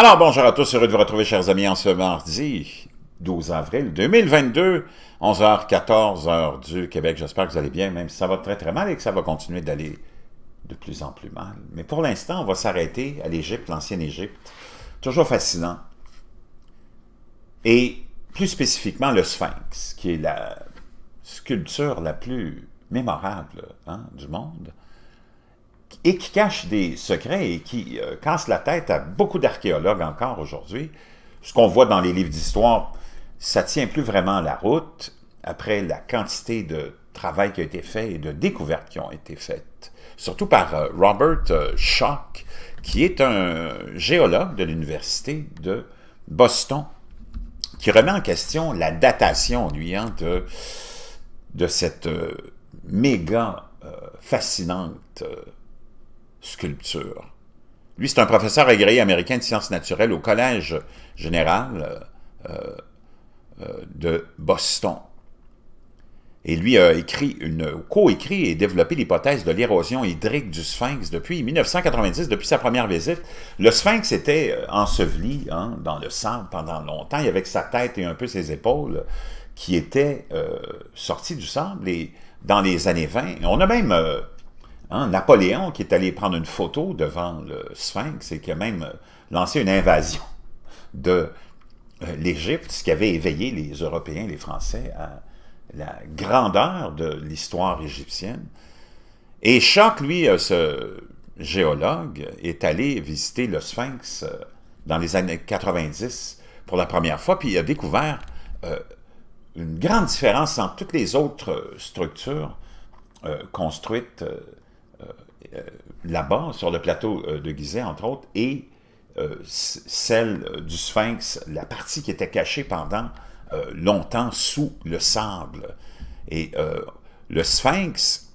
Alors bonjour à tous, heureux de vous retrouver chers amis en ce mardi 12 avril 2022, 11h14 heure du Québec. J'espère que vous allez bien, même si ça va très très mal et que ça va continuer d'aller de plus en plus mal. Mais pour l'instant, on va s'arrêter à l'Égypte, l'ancienne Égypte. Toujours fascinant. Et plus spécifiquement le Sphinx, qui est la sculpture la plus mémorable hein, du monde et qui cache des secrets et qui euh, casse la tête à beaucoup d'archéologues encore aujourd'hui. Ce qu'on voit dans les livres d'histoire, ça tient plus vraiment la route après la quantité de travail qui a été fait et de découvertes qui ont été faites, surtout par euh, Robert euh, qui est un géologue de l'université de Boston, qui remet en question la datation, lui, hein, de, cette euh, méga fascinante sculpture. Lui, c'est un professeur agréé américain de sciences naturelles au Collège général euh, euh, euh, de Boston. Et lui a écrit une, co-écrit et développé l'hypothèse de l'érosion hydrique du sphinx depuis 1990, depuis sa première visite. Le sphinx était enseveli hein, dans le sable pendant longtemps, et avec sa tête et un peu ses épaules qui étaient sorties du sable. Et dans les années 20, on a même Hein, Napoléon, qui est allé prendre une photo devant le Sphinx et qui a même euh, lancé une invasion de euh, l'Égypte, ce qui avait éveillé les Européens, les Français, à la grandeur de l'histoire égyptienne. Et Jacques, lui, euh, ce géologue, est allé visiter le Sphinx dans les années 90 pour la première fois, puis il a découvert une grande différence entre toutes les autres structures construites euh, là-bas, sur le plateau euh, de Gizeh, entre autres, et euh, celle du sphinx, la partie qui était cachée pendant longtemps sous le sable. Et le sphinx,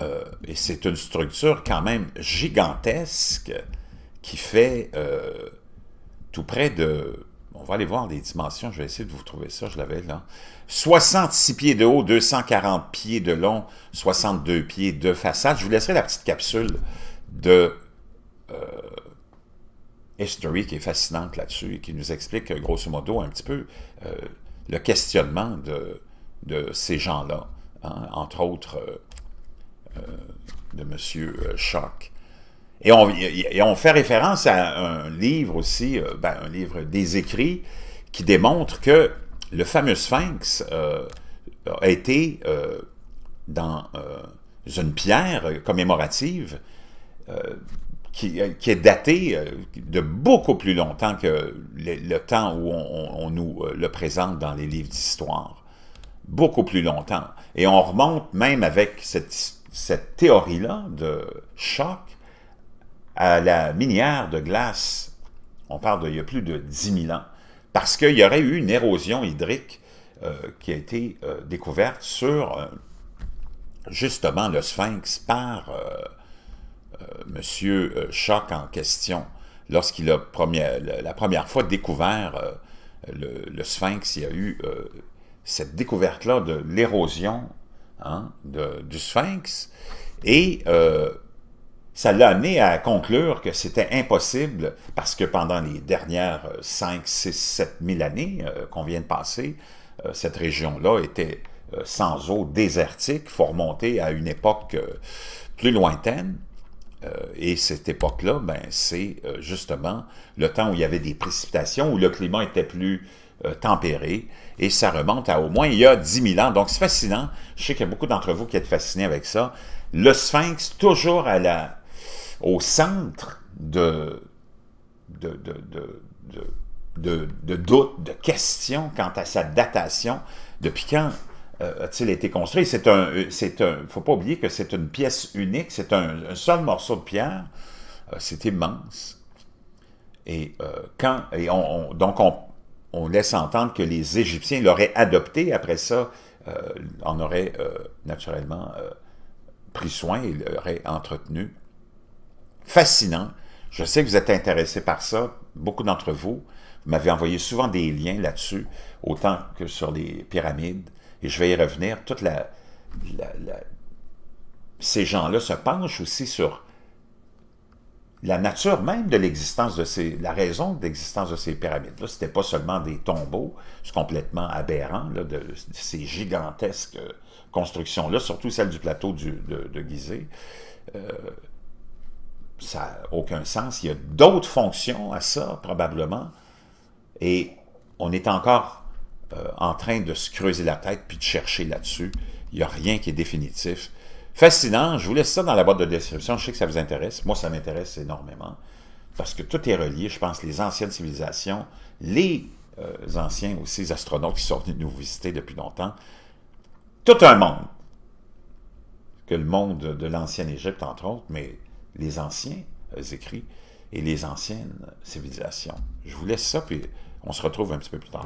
et c'est une structure quand même gigantesque qui fait tout près de va aller voir les dimensions. Je vais essayer de vous trouver ça. Je l'avais là. 66 pieds de haut, 240 pieds de long, 62 pieds de façade. Je vous laisserai la petite capsule de euh, History qui est fascinante là-dessus et qui nous explique euh, grosso modo un petit peu euh, le questionnement de, de ces gens-là, hein, entre autres de M. Schock. Et on, fait référence à un livre aussi, euh, ben, un livre des écrits, qui démontre que le fameux sphinx euh, a été euh, dans une pierre commémorative qui, est datée de beaucoup plus longtemps que le, temps où on, nous le présente dans les livres d'histoire. Beaucoup plus longtemps. Et on remonte même avec cette théorie-là de choc à la minière de glace, on parle d'il y a plus de 10 000 ans, parce qu'il y aurait eu une érosion hydrique euh, qui a été euh, découverte sur euh, justement le sphinx par Monsieur Choc en question, lorsqu'il a la première fois découvert le, sphinx, il y a eu cette découverte-là de l'érosion hein, du sphinx, et ça l'a amené à conclure que c'était impossible, parce que pendant les dernières 5, 6, 7 mille années euh, qu'on vient de passer, euh, cette région-là était euh, sans eau désertique. Il faut remonter à une époque plus lointaine. et cette époque-là, ben, c'est justement le temps où il y avait des précipitations, où le climat était plus tempéré. Et ça remonte à au moins il y a 10 000 ans. Donc c'est fascinant. Je sais qu'il y a beaucoup d'entre vous qui êtes fascinés avec ça. Le sphinx, toujours à la au centre de, de, de, de, de doutes, de questions quant à sa datation. Depuis quand euh, a-t-il été construit? C'est un, euh, un, faut pas oublier que c'est une pièce unique, c'est un, seul morceau de pierre. Euh, c'est immense. Et quand, et on, donc on, on, laisse entendre que les Égyptiens l'auraient adopté. Après ça, on aurait naturellement pris soin et l'aurait entretenu fascinant. Je sais que vous êtes intéressés par ça, beaucoup d'entre vous. Vous m'avez envoyé souvent des liens là-dessus, autant que sur les pyramides, et je vais y revenir. Toute la, Ces gens-là se penchent aussi sur la nature même de l'existence de ces, la raison d'existence de, de ces pyramides-là, c'était pas seulement des tombeaux, c'est complètement aberrant, là, de, ces gigantesques constructions-là, surtout celle du plateau de, de Gizeh. Euh, ça n'a aucun sens. Il y a d'autres fonctions à ça, probablement. Et on est encore euh, en train de se creuser la tête puis de chercher là-dessus. Il n'y a rien qui est définitif. Fascinant, je vous laisse ça dans la boîte de description. Je sais que ça vous intéresse. Moi, ça m'intéresse énormément parce que tout est relié. Je pense les anciennes civilisations, les euh, anciens aussi, les astronautes qui sont venus nous visiter depuis longtemps. Tout un monde. Que le monde de l'ancienne Égypte, entre autres, mais les anciens écrits et les anciennes civilisations. Je vous laisse ça, puis on se retrouve un petit peu plus tard.